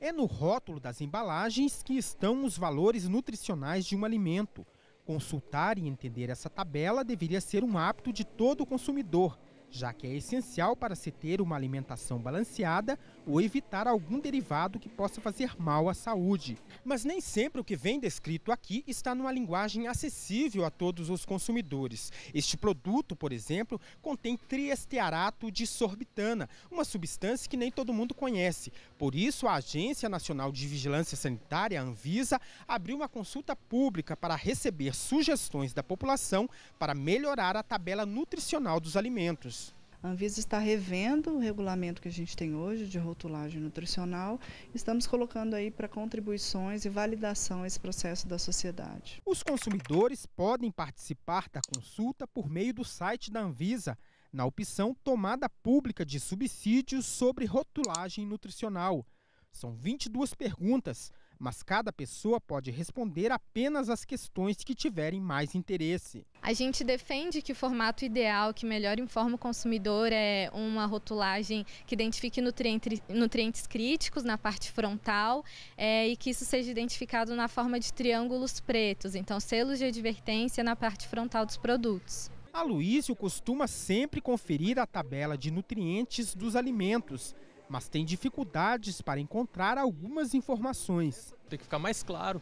É no rótulo das embalagens que estão os valores nutricionais de um alimento. Consultar e entender essa tabela deveria ser um hábito de todo consumidor já que é essencial para se ter uma alimentação balanceada ou evitar algum derivado que possa fazer mal à saúde. Mas nem sempre o que vem descrito aqui está numa linguagem acessível a todos os consumidores. Este produto, por exemplo, contém triestearato de sorbitana, uma substância que nem todo mundo conhece. Por isso, a Agência Nacional de Vigilância Sanitária, Anvisa, abriu uma consulta pública para receber sugestões da população para melhorar a tabela nutricional dos alimentos. A Anvisa está revendo o regulamento que a gente tem hoje de rotulagem nutricional. Estamos colocando aí para contribuições e validação esse processo da sociedade. Os consumidores podem participar da consulta por meio do site da Anvisa, na opção Tomada Pública de Subsídios sobre Rotulagem Nutricional. São 22 perguntas, mas cada pessoa pode responder apenas as questões que tiverem mais interesse. A gente defende que o formato ideal que melhor informa o consumidor é uma rotulagem que identifique nutrientes, nutrientes críticos na parte frontal é, e que isso seja identificado na forma de triângulos pretos, então selos de advertência na parte frontal dos produtos. A Luísio costuma sempre conferir a tabela de nutrientes dos alimentos, mas tem dificuldades para encontrar algumas informações. Tem que ficar mais claro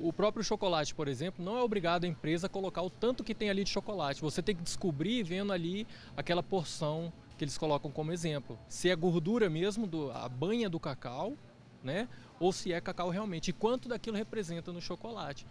o próprio chocolate, por exemplo, não é obrigado a empresa a colocar o tanto que tem ali de chocolate. Você tem que descobrir vendo ali aquela porção que eles colocam como exemplo. Se é gordura mesmo, do, a banha do cacau, né? Ou se é cacau realmente. E quanto daquilo representa no chocolate.